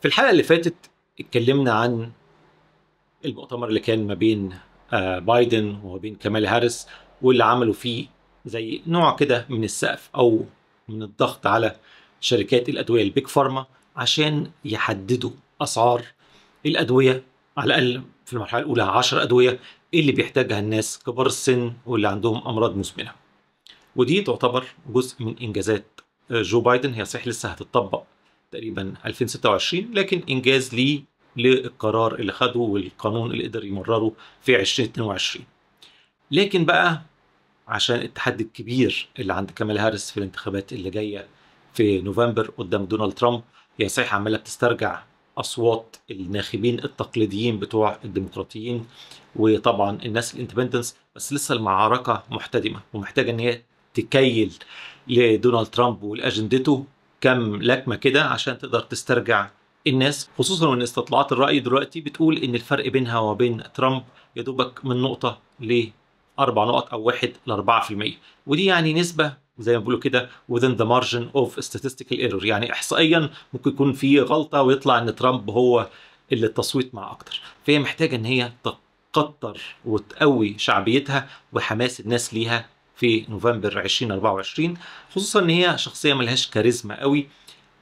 في الحلقه اللي فاتت اتكلمنا عن المؤتمر اللي كان ما بين آه، بايدن وما بين كمال هاريس واللي عملوا فيه زي نوع كده من السقف او من الضغط على شركات الادويه البيج فارما عشان يحددوا اسعار الادويه على الاقل في المرحله الاولى 10 ادويه اللي بيحتاجها الناس كبار السن واللي عندهم امراض مزمنه. ودي تعتبر جزء من انجازات آه، جو بايدن هي صحيح لسه هتطبق تقريبا 2026 لكن انجاز ليه للقرار اللي خده والقانون اللي قدر يمرره في 2022 لكن بقى عشان التحدي الكبير اللي عند كامل هارس في الانتخابات اللي جايه في نوفمبر قدام دونالد ترامب هي صحيح عماله بتسترجع اصوات الناخبين التقليديين بتوع الديمقراطيين وطبعا الناس الاندبندنس بس لسه المعركه محتدمه ومحتاجه ان هي تكيل لدونالد ترامب ولاجندته كم لكمه كده عشان تقدر تسترجع الناس خصوصا وان استطلاعات الراي دلوقتي بتقول ان الفرق بينها وبين ترامب يا دوبك من نقطه لاربع نقط او 1 ل 4% ودي يعني نسبه زي ما بيقولوا كده within the margin of statistical error يعني احصائيا ممكن يكون في غلطه ويطلع ان ترامب هو اللي التصويت مع اكتر فهي محتاجه ان هي تقطر وتقوي شعبيتها وحماس الناس ليها في نوفمبر 2024 خصوصا ان هي شخصيه ملهاش كاريزما قوي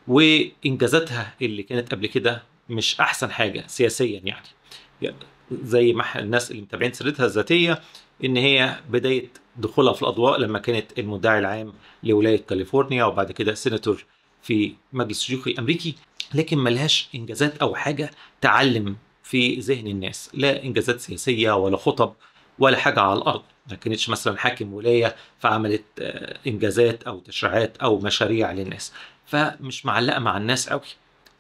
وانجازاتها اللي كانت قبل كده مش احسن حاجه سياسيا يعني زي ما الناس اللي متابعين سيرتها الذاتيه ان هي بدايه دخولها في الاضواء لما كانت المدعي العام لولايه كاليفورنيا وبعد كده سيناتور في مجلس الشيوخ الامريكي لكن ملهاش انجازات او حاجه تعلم في ذهن الناس لا انجازات سياسيه ولا خطب ولا حاجه على الارض ما كانتش مثلا حاكم ولايه فعملت آه، انجازات او تشريعات او مشاريع للناس فمش معلقه مع الناس قوي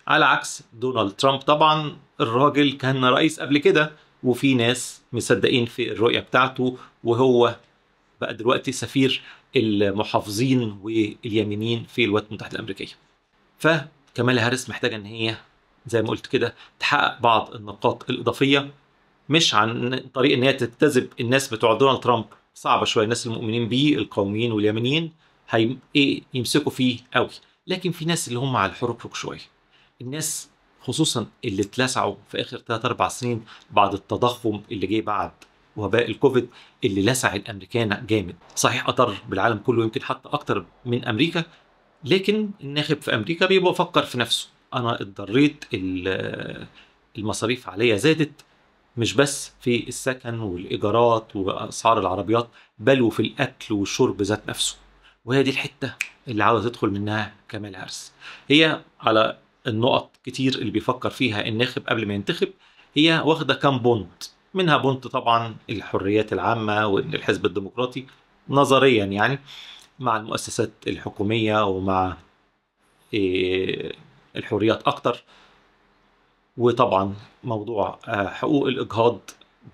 على عكس دونالد ترامب طبعا الراجل كان رئيس قبل كده وفي ناس مصدقين في الرؤيه بتاعته وهو بقى دلوقتي سفير المحافظين واليمينين في الولايات المتحده الامريكيه فكمال هاريس محتاجه ان هي زي ما قلت كده تحقق بعض النقاط الاضافيه مش عن طريق ان هي تجتذب الناس بتوع دونالد ترامب صعبه شويه الناس المؤمنين بيه القوميين واليمنيين هي ايه يمسكوا فيه قوي لكن في ناس اللي هم على الحركرك شويه الناس خصوصا اللي اتلسعوا في اخر 3 4 سنين بعد التضخم اللي جه بعد وباء الكوفيد اللي لسع الامريكان جامد صحيح اضر بالعالم كله يمكن حتى اكتر من امريكا لكن الناخب في امريكا بيبقى فكر في نفسه انا اتضريت المصاريف عليا زادت مش بس في السكن والإيجارات وأسعار العربيات بل وفي الأكل والشرب ذات نفسه وهي دي الحتة اللي عاوز أدخل منها كمال هارس هي على النقط كتير اللي بيفكر فيها الناخب قبل ما ينتخب هي واخدة كام بونت منها بونت طبعا الحريات العامة وإن الحزب الديمقراطي نظريا يعني مع المؤسسات الحكومية ومع إيه، الحريات أكتر وطبعا موضوع آه، حقوق الاجهاض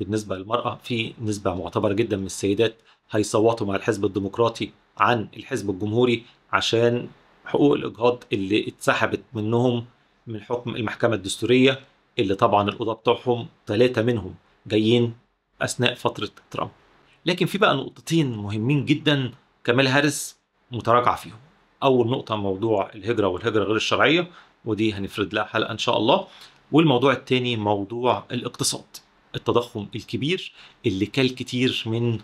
بالنسبه للمراه في نسبه معتبره جدا من السيدات هيصوتوا مع الحزب الديمقراطي عن الحزب الجمهوري عشان حقوق الاجهاض اللي اتسحبت منهم من حكم المحكمه الدستوريه اللي طبعا القضاه بتوعهم ثلاثه منهم جايين اثناء فتره ترامب. لكن في بقى نقطتين مهمين جدا كمال هارس متراجع فيهم. اول نقطه موضوع الهجره والهجره غير الشرعيه ودي هنفرد لها حلقه ان شاء الله. والموضوع الثاني موضوع الاقتصاد التضخم الكبير اللي كل كتير من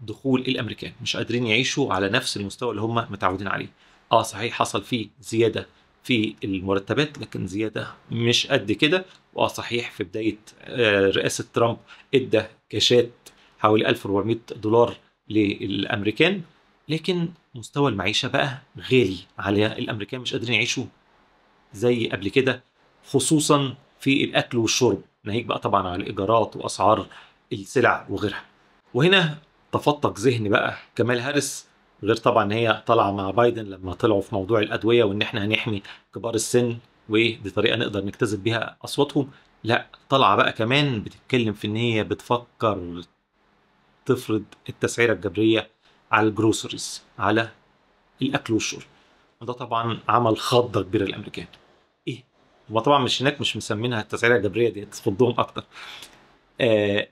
دخول الامريكان مش قادرين يعيشوا على نفس المستوى اللي هم متعودين عليه اه صحيح حصل فيه زياده في المرتبات لكن زياده مش قد كده واه صحيح في بدايه آه، رئاسه ترامب ادى كاشات حوالي 1400 دولار للامريكان لكن مستوى المعيشه بقى غالي على الامريكان مش قادرين يعيشوا زي قبل كده خصوصا في الاكل والشرب ناهيك بقى طبعا على الايجارات واسعار السلع وغيرها وهنا تفطك ذهن بقى كمال هاريس غير طبعا ان هي طالعه مع بايدن لما طلعوا في موضوع الادويه وان احنا هنحمي كبار السن وبطريقه نقدر نجتذب بيها اصواتهم لا طالعه بقى كمان بتتكلم في ان هي بتفكر تفرض التسعيره الجبريه على الجروسريز على الاكل والشرب وده طبعا عمل خضه كبيره للامريكان طبعا مش هناك مش مسمينها التسعيره الجبريه دي تفضهم اكتر آه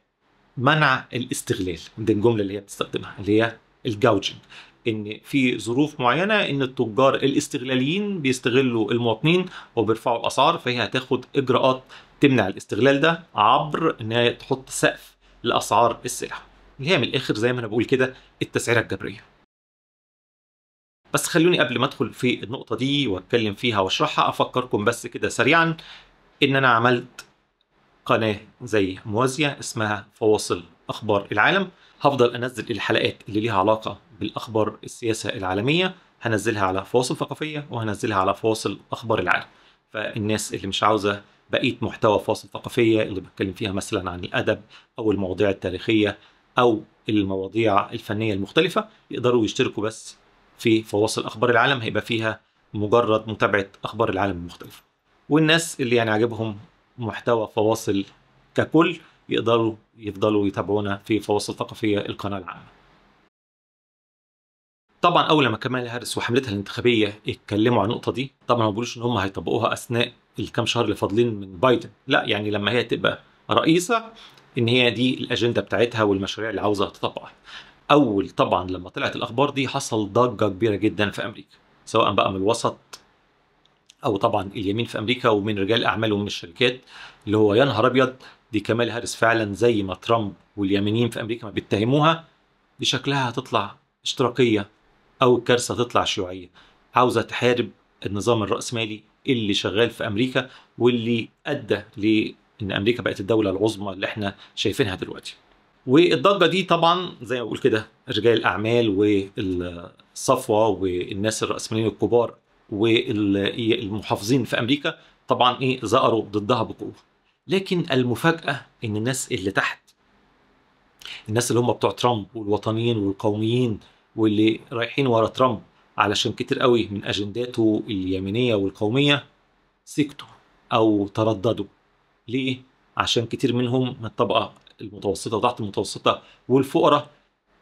منع الاستغلال دي الجمله اللي هي بتستخدمها اللي هي الجوجنج ان في ظروف معينه ان التجار الاستغلاليين بيستغلوا المواطنين وبيرفعوا الاسعار فهي هتاخد اجراءات تمنع الاستغلال ده عبر ان هي تحط سقف لاسعار السلع اللي هي من الاخر زي ما انا بقول كده التسعيره الجبريه بس خلوني قبل ما ادخل في النقطه دي واتكلم فيها واشرحها افكركم بس كده سريعا ان انا عملت قناه زي موازيه اسمها فواصل اخبار العالم هفضل انزل الحلقات اللي ليها علاقه بالاخبار السياسه العالميه هنزلها على فواصل ثقافيه وهنزلها على فواصل اخبار العالم فالناس اللي مش عاوزه بقيه محتوى فواصل ثقافيه اللي بتكلم فيها مثلا عن الادب او المواضيع التاريخيه او المواضيع الفنيه المختلفه يقدروا يشتركوا بس في فواصل اخبار العالم هيبقى فيها مجرد متابعه اخبار العالم المختلفه والناس اللي يعني عجبهم محتوى فواصل ككل يقدروا يفضلوا يتابعونا في فواصل ثقافيه القناه العامه طبعا اول ما كمال هارس وحملتها الانتخابيه اتكلموا عن النقطه دي طبعا ما بيقولوش ان هم هيطبقوها اثناء الكام شهر اللي فاضلين من بايدن لا يعني لما هي تبقى رئيسه ان هي دي الاجنده بتاعتها والمشاريع اللي عاوزه تطبقها اول طبعا لما طلعت الاخبار دي حصل ضجه كبيره جدا في امريكا سواء بقى من الوسط او طبعا اليمين في امريكا ومن رجال الاعمال ومن الشركات اللي هو يا نهار ابيض دي كمال هاريس فعلا زي ما ترامب واليمينيين في امريكا ما بيتهموها دي شكلها هتطلع اشتراكيه او الكارثه تطلع شيوعيه عاوزه تحارب النظام الراسمالي اللي شغال في امريكا واللي ادى لان امريكا بقت الدوله العظمى اللي احنا شايفينها دلوقتي والضجه دي طبعا زي ما بقول كده رجال الاعمال والصفوه والناس الراسماليين الكبار والمحافظين في امريكا طبعا ايه ظهروا ضدها بقوه لكن المفاجاه ان الناس اللي تحت الناس اللي هم بتوع ترامب والوطنيين والقوميين واللي رايحين ورا ترامب علشان كتير قوي من اجنداته اليمينيه والقوميه سكتوا او ترددوا ليه عشان كتير منهم من الطبقه المتوسطه وتحت المتوسطه والفقراء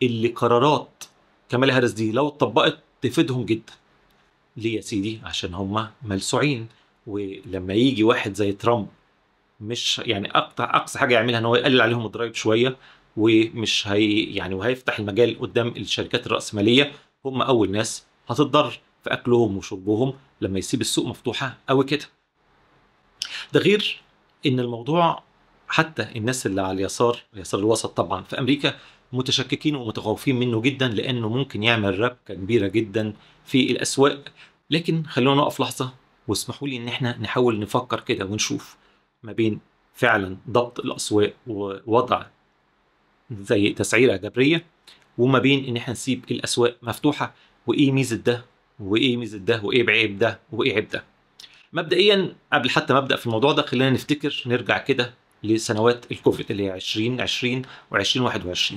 اللي قرارات كمال هارس دي لو اتطبقت تفيدهم جدا ليه يا سيدي عشان هم ملسوعين ولما يجي واحد زي ترامب مش يعني اقطع اقصى حاجه يعملها ان هو يقلل عليهم الضرايب شويه ومش هي يعني وهيفتح المجال قدام الشركات الراسماليه هم اول ناس هتتضرر في اكلهم وشربهم لما يسيب السوق مفتوحه قوي كده ده غير ان الموضوع حتى الناس اللي على اليسار اليسار الوسط طبعا في امريكا متشككين ومتخوفين منه جدا لانه ممكن يعمل ربكه كبيره جدا في الاسواق لكن خلونا نقف لحظه واسمحوا لي ان احنا نحاول نفكر كده ونشوف ما بين فعلا ضبط الاسواق ووضع زي تسعيره جبريه وما بين ان احنا نسيب الاسواق مفتوحه وايه ميزه ده وايه ميزه ده وايه بعيب ده وايه عيب ده مبدئيا قبل حتى ما ابدا في الموضوع ده خلينا نفتكر نرجع كده لسنوات الكوفيد اللي هي 2020 و2021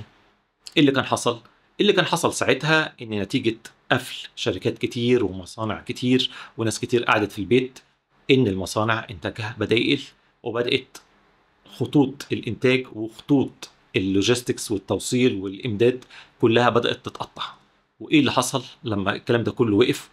ايه اللي كان حصل؟ اللي كان حصل ساعتها ان نتيجه قفل شركات كتير ومصانع كتير وناس كتير قعدت في البيت ان المصانع انتاجها بدا يقل وبدات خطوط الانتاج وخطوط اللوجيستكس والتوصيل والامداد كلها بدات تتقطع وايه اللي حصل لما الكلام ده كله وقف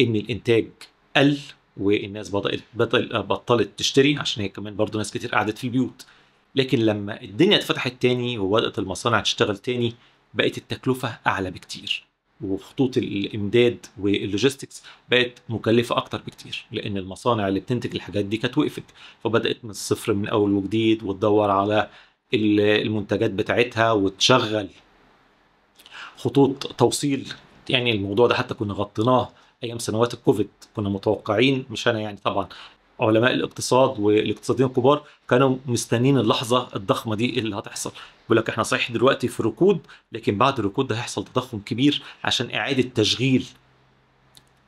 ان الانتاج قل والناس بدات بطل بطلت تشتري عشان هي كمان برضه ناس كتير قعدت في البيوت لكن لما الدنيا اتفتحت تاني وبدات المصانع تشتغل تاني بقت التكلفه اعلى بكتير وخطوط الامداد واللوجيستكس بقت مكلفه اكتر بكتير لان المصانع اللي بتنتج الحاجات دي كانت وقفت فبدات من الصفر من اول وجديد وتدور على المنتجات بتاعتها وتشغل خطوط توصيل يعني الموضوع ده حتى كنا غطيناه ايام سنوات الكوفيد كنا متوقعين مش انا يعني طبعا علماء الاقتصاد والاقتصاديين الكبار كانوا مستنين اللحظه الضخمه دي اللي هتحصل بيقول لك احنا صحيح دلوقتي في ركود لكن بعد الركود ده هيحصل تضخم كبير عشان اعاده تشغيل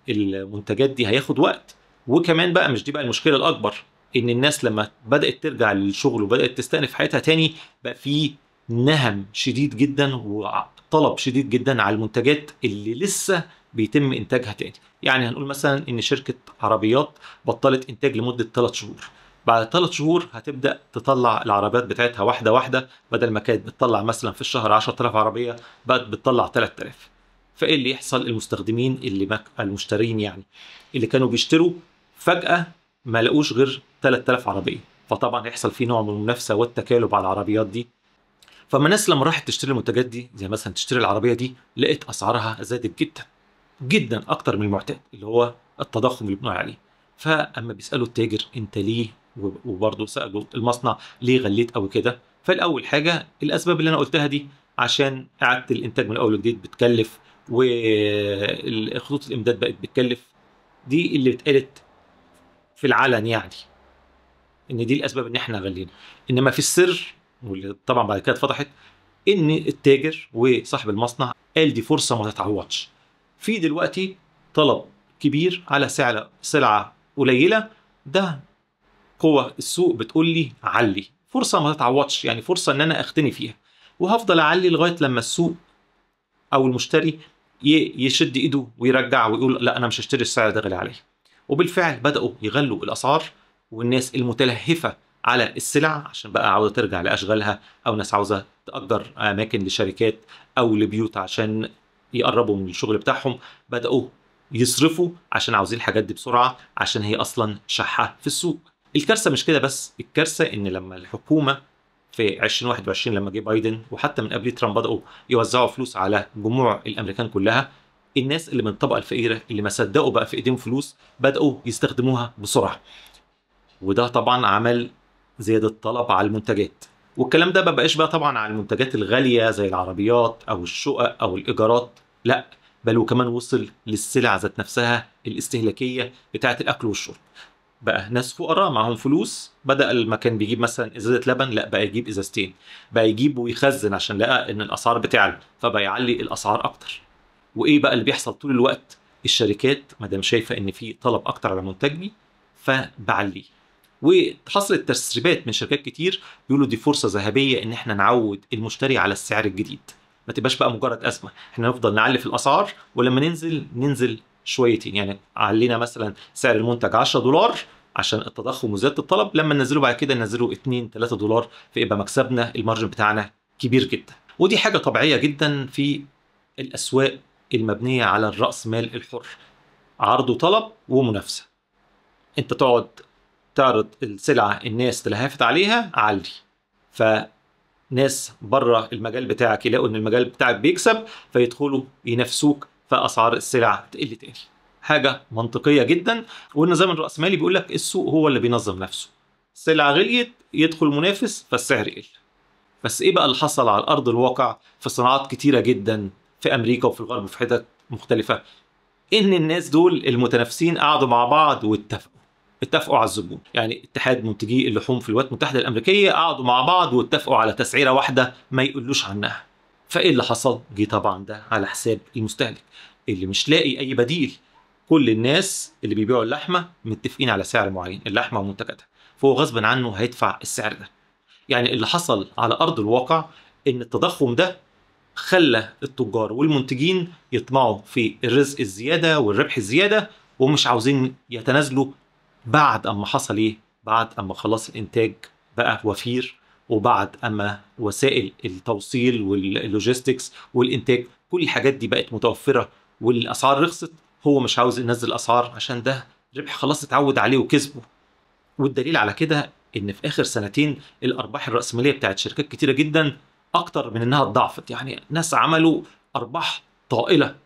المنتجات دي هياخد وقت وكمان بقى مش دي بقى المشكله الاكبر ان الناس لما بدات ترجع للشغل وبدات تستأنف حياتها تاني بقى في نهم شديد جدا وطلب شديد جدا على المنتجات اللي لسه بيتم انتاجها تاني يعني هنقول مثلا ان شركه عربيات بطلت انتاج لمده 3 شهور بعد 3 شهور هتبدا تطلع العربيات بتاعتها واحده واحده بدل ما كانت بتطلع مثلا في الشهر 10000 عربيه بقت بتطلع 3000 فايه اللي يحصل المستخدمين اللي مك... المشترين يعني اللي كانوا بيشتروا فجاه ما لقوش غير 3000 عربيه فطبعا هيحصل في نوع من المنافسه والتكالب على العربيات دي فما الناس لما راحت تشتري المنتجات دي زي مثلا تشتري العربيه دي لقت اسعارها زادت جدا جدا اكتر من المعتاد اللي هو التضخم اللي بنقول عليه فاما بيسالوا التاجر انت ليه وبرضه سالوا المصنع ليه غليت او كده فالاول حاجه الاسباب اللي انا قلتها دي عشان اعاده الانتاج من الاول وجديد بتكلف وخطوط الامداد بقت بتكلف دي اللي اتقالت في العلن يعني ان دي الاسباب ان احنا غلينا انما في السر واللي طبعا بعد كده اتفضحت ان التاجر وصاحب المصنع قال دي فرصه ما تتعوضش في دلوقتي طلب كبير على سعر سلعه قليله ده قوه السوق بتقول لي علي فرصه ما تتعوضش يعني فرصه ان انا اغتني فيها وهفضل اعلي لغايه لما السوق او المشتري يشد ايده ويرجع ويقول لا انا مش هشتري السعر ده غالي عليه وبالفعل بداوا يغلوا الاسعار والناس المتلهفه على السلع عشان بقى عاوزه ترجع لاشغالها او ناس عاوزه تاجر اماكن لشركات او لبيوت عشان يقربوا من الشغل بتاعهم بداوا يصرفوا عشان عاوزين الحاجات دي بسرعه عشان هي اصلا شحه في السوق الكارثه مش كده بس الكارثه ان لما الحكومه في 2021 لما جه بايدن وحتى من قبل ترامب بداوا يوزعوا فلوس على جموع الامريكان كلها الناس اللي من الطبقه الفقيره اللي ما صدقوا بقى في ايديهم فلوس بداوا يستخدموها بسرعه وده طبعا عمل زياده طلب على المنتجات والكلام ده ما بقاش بقى طبعا على المنتجات الغاليه زي العربيات او الشقق او الايجارات لا بل وكمان وصل للسلع ذات نفسها الاستهلاكيه بتاعه الاكل والشرب بقى ناس فقراء معاهم فلوس بدا المكان بيجيب مثلا ازازه لبن لا بقى يجيب ازازتين بقى يجيب ويخزن عشان لقى ان الاسعار بتعلى فبقى يعلي الاسعار اكتر وايه بقى اللي بيحصل طول الوقت الشركات ما دام شايفه ان في طلب اكتر على منتجي فبعليه وحصلت تسريبات من شركات كتير بيقولوا دي فرصه ذهبيه ان احنا نعود المشتري على السعر الجديد ما تبقاش بقى مجرد ازمه احنا نفضل نعلي في الاسعار ولما ننزل ننزل شويتين يعني علينا مثلا سعر المنتج 10 دولار عشان التضخم وزياده الطلب لما ننزله بعد كده ننزله 2 3 دولار فيبقى مكسبنا المارجن بتاعنا كبير جدا ودي حاجه طبيعيه جدا في الاسواق المبنيه على الراس مال الحر عرض وطلب ومنافسه انت تقعد تعرض السلعه الناس تلهفت عليها علي ف ناس بره المجال بتاعك يلاقوا ان المجال بتاعك بيكسب فيدخلوا ينافسوك فاسعار السلع تقل تقل حاجه منطقيه جدا والنظام الراسمالي بيقول لك السوق هو اللي بينظم نفسه السلعه غليت يدخل منافس فالسعر يقل بس ايه بقى اللي حصل على ارض الواقع في صناعات كتيره جدا في امريكا وفي الغرب وفي حتت مختلفه ان الناس دول المتنافسين قعدوا مع بعض واتفقوا اتفقوا على الزبون يعني اتحاد منتجي اللحوم في الولايات المتحده الامريكيه قعدوا مع بعض واتفقوا على تسعيره واحده ما يقولوش عنها فايه اللي حصل جه طبعا ده على حساب المستهلك اللي مش لاقي اي بديل كل الناس اللي بيبيعوا اللحمه متفقين على سعر معين اللحمه ومنتجاتها فهو غصب عنه هيدفع السعر ده يعني اللي حصل على ارض الواقع ان التضخم ده خلى التجار والمنتجين يطمعوا في الرزق الزياده والربح الزياده ومش عاوزين يتنازلوا بعد اما حصل ايه بعد اما خلاص الانتاج بقى وفير وبعد اما وسائل التوصيل واللوجيستكس والانتاج كل الحاجات دي بقت متوفره والاسعار رخصت هو مش عاوز ينزل اسعار عشان ده ربح خلاص اتعود عليه وكسبه والدليل على كده ان في اخر سنتين الارباح الراسماليه بتاعت شركات كتيره جدا اكتر من انها اتضاعفت يعني ناس عملوا ارباح طائله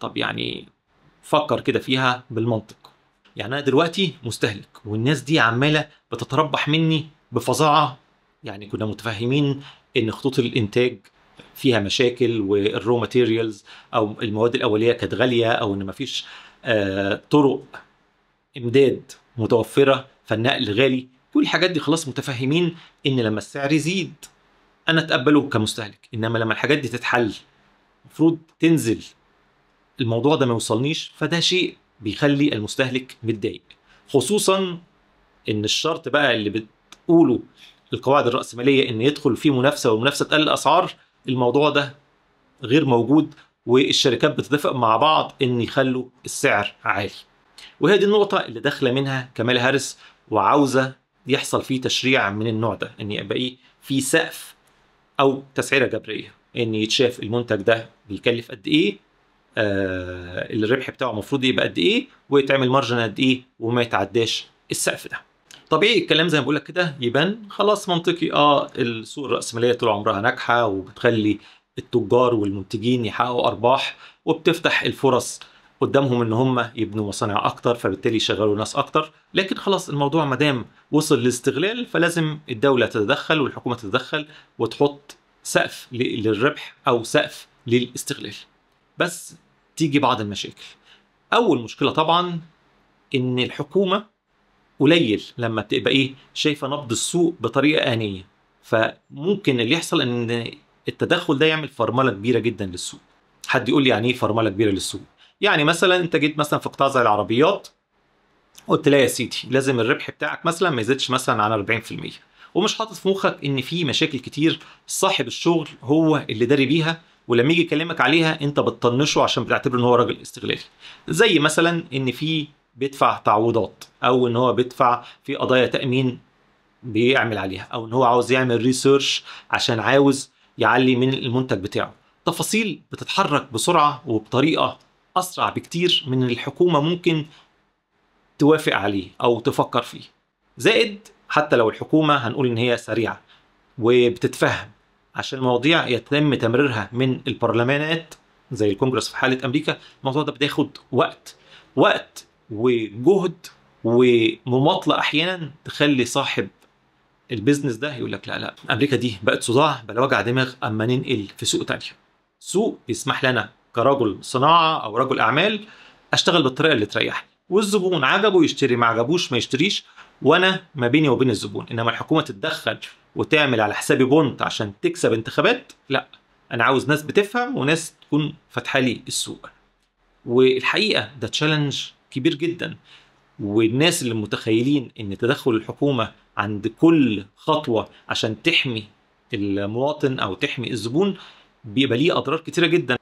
طب يعني فكر كده فيها بالمنطق يعني انا دلوقتي مستهلك والناس دي عماله بتتربح مني بفظاعه يعني كنا متفهمين ان خطوط الانتاج فيها مشاكل والرو ماتيريالز او المواد الاوليه كانت غاليه او ان مفيش آه، طرق امداد متوفره فالنقل غالي كل الحاجات دي خلاص متفهمين ان لما السعر يزيد انا اتقبله كمستهلك انما لما الحاجات دي تتحل المفروض تنزل الموضوع ده ما يوصلنيش فده شيء بيخلي المستهلك متضايق خصوصا ان الشرط بقى اللي بتقوله القواعد الرأسمالية ان يدخل في منافسة والمنافسة تقلل الأسعار الموضوع ده غير موجود والشركات بتتفق مع بعض ان يخلوا السعر عالي وهي دي النقطة اللي داخلة منها كمال هارس وعاوزة يحصل فيه تشريع من النوع ده ان يبقى ايه في سقف او تسعيرة جبرية ان يتشاف المنتج ده بيكلف قد ايه آه، الربح بتاعه المفروض يبقى قد ايه ويتعمل مارجن قد ايه وما يتعداش السقف ده طبيعي الكلام زي ما بقول لك كده يبان خلاص منطقي اه السوق الراسماليه طول عمرها ناجحه وبتخلي التجار والمنتجين يحققوا ارباح وبتفتح الفرص قدامهم ان هم يبنوا مصانع اكتر فبالتالي يشغلوا ناس اكتر لكن خلاص الموضوع ما دام وصل للاستغلال فلازم الدوله تتدخل والحكومه تتدخل وتحط سقف للربح او سقف للاستغلال بس تيجي بعض المشاكل اول مشكله طبعا ان الحكومه قليل لما تبقى ايه شايفه نبض السوق بطريقه انيه فممكن اللي يحصل ان التدخل ده يعمل فرمله كبيره جدا للسوق حد يقول لي يعني ايه فرمله كبيره للسوق يعني مثلا انت جيت مثلا في قطاع زي العربيات قلت لا يا سيدي لازم الربح بتاعك مثلا ما يزيدش مثلا عن 40% ومش حاطط في مخك ان في مشاكل كتير صاحب الشغل هو اللي داري بيها ولما يجي يكلمك عليها انت بتطنشه عشان بتعتبره ان هو راجل استغلالي زي مثلا ان في بيدفع تعويضات او ان هو بيدفع في قضايا تامين بيعمل عليها او ان هو عاوز يعمل ريسيرش عشان عاوز يعلي من المنتج بتاعه تفاصيل بتتحرك بسرعه وبطريقه اسرع بكتير من الحكومه ممكن توافق عليه او تفكر فيه زائد حتى لو الحكومه هنقول ان هي سريعه وبتتفهم عشان مواضيع يتم تمريرها من البرلمانات زي الكونجرس في حاله امريكا الموضوع ده بياخد وقت وقت وجهد ومماطله احيانا تخلي صاحب البيزنس ده يقول لك لا لا امريكا دي بقت صداع بلا وجع دماغ اما ننقل في سوق تاني سوق يسمح لنا كرجل صناعه او رجل اعمال اشتغل بالطريقه اللي تريحني والزبون عجبه يشتري ما عجبوش ما يشتريش وانا ما بيني وبين الزبون انما الحكومه تتدخل وتعمل على حسابي بونت عشان تكسب انتخابات لا انا عاوز ناس بتفهم وناس تكون فاتحه لي السوق والحقيقه ده تشالنج كبير جدا والناس اللي متخيلين ان تدخل الحكومه عند كل خطوه عشان تحمي المواطن او تحمي الزبون بيبقى ليه اضرار كتيره جدا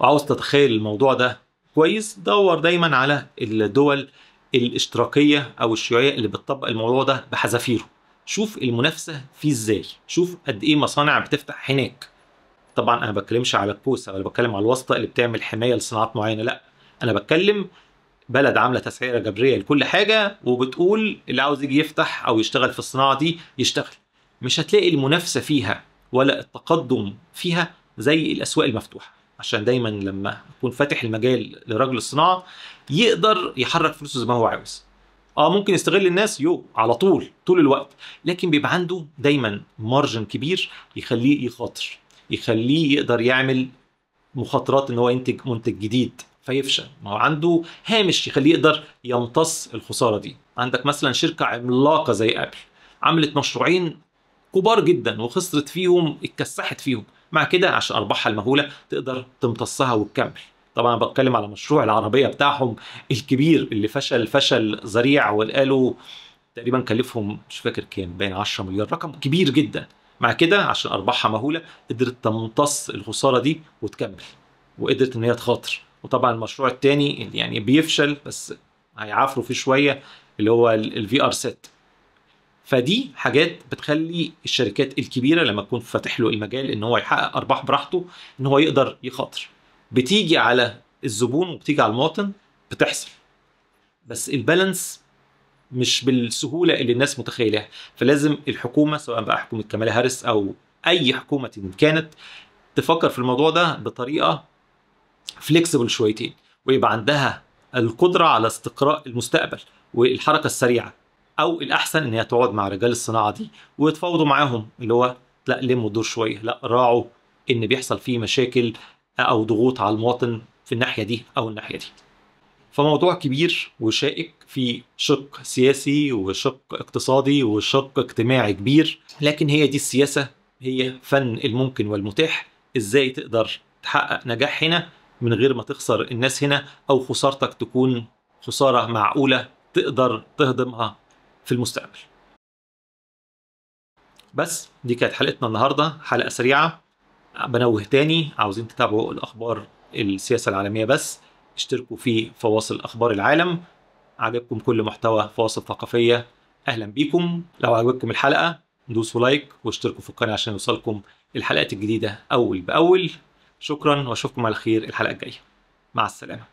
وعاوز تتخيل الموضوع ده كويس دور دايما على الدول الاشتراكيه او الشيوعيه اللي بتطبق الموضوع ده بحذافيره شوف المنافسه فيه ازاي شوف قد ايه مصانع بتفتح هناك طبعا انا ما بتكلمش على البوسه ولا بتكلم على الواسطه اللي بتعمل حمايه لصناعات معينه لا انا بتكلم بلد عامله تسعيره جبريه لكل حاجه وبتقول اللي عاوز يجي يفتح او يشتغل في الصناعه دي يشتغل مش هتلاقي المنافسه فيها ولا التقدم فيها زي الاسواق المفتوحه عشان دايما لما اكون فاتح المجال لرجل الصناعه يقدر يحرك فلوسه زي ما هو عاوز اه ممكن يستغل الناس يو على طول طول الوقت لكن بيبقى عنده دايما مارجن كبير يخليه يخاطر يخليه يقدر يعمل مخاطرات ان هو ينتج منتج جديد فيفشل ما هو عنده هامش يخليه يقدر يمتص الخساره دي عندك مثلا شركه عملاقه زي ابل عملت مشروعين كبار جدا وخسرت فيهم اتكسحت فيهم مع كده عشان ارباحها المهوله تقدر تمتصها وتكمل طبعا بتكلم على مشروع العربيه بتاعهم الكبير اللي فشل فشل ذريع وقالوا تقريبا كلفهم مش فاكر كام باين 10 مليار رقم كبير جدا مع كده عشان ارباحها مهوله قدرت تمتص الخساره دي وتكمل وقدرت ان هي تخاطر وطبعا المشروع الثاني اللي يعني بيفشل بس هيعافروا فيه شويه اللي هو الفي ار سيت فدي حاجات بتخلي الشركات الكبيره لما تكون فاتح له المجال ان هو يحقق ارباح براحته ان هو يقدر يخاطر بتيجي على الزبون وبتيجي على المواطن بتحصل بس البالانس مش بالسهوله اللي الناس متخيلها فلازم الحكومه سواء بقى حكومه كمال هارس او اي حكومه كانت تفكر في الموضوع ده بطريقه فليكسبل شويتين ويبقى عندها القدره على استقراء المستقبل والحركه السريعه او الاحسن ان هي تقعد مع رجال الصناعه دي ويتفاوضوا معاهم اللي هو لا لموا الدور شويه لا راعوا ان بيحصل فيه مشاكل او ضغوط على المواطن في الناحيه دي او الناحيه دي فموضوع كبير وشائك في شق سياسي وشق اقتصادي وشق اجتماعي كبير لكن هي دي السياسه هي فن الممكن والمتاح ازاي تقدر تحقق نجاح هنا من غير ما تخسر الناس هنا او خسارتك تكون خساره معقوله تقدر تهضمها في المستقبل بس دي كانت حلقتنا النهارده حلقه سريعه بنوه تاني عاوزين تتابعوا الاخبار السياسه العالميه بس اشتركوا في فواصل اخبار العالم عجبكم كل محتوى فواصل ثقافيه اهلا بيكم لو عجبتكم الحلقه دوسوا لايك واشتركوا في القناه عشان يوصلكم الحلقات الجديده اول باول شكرا واشوفكم على خير الحلقه الجايه مع السلامه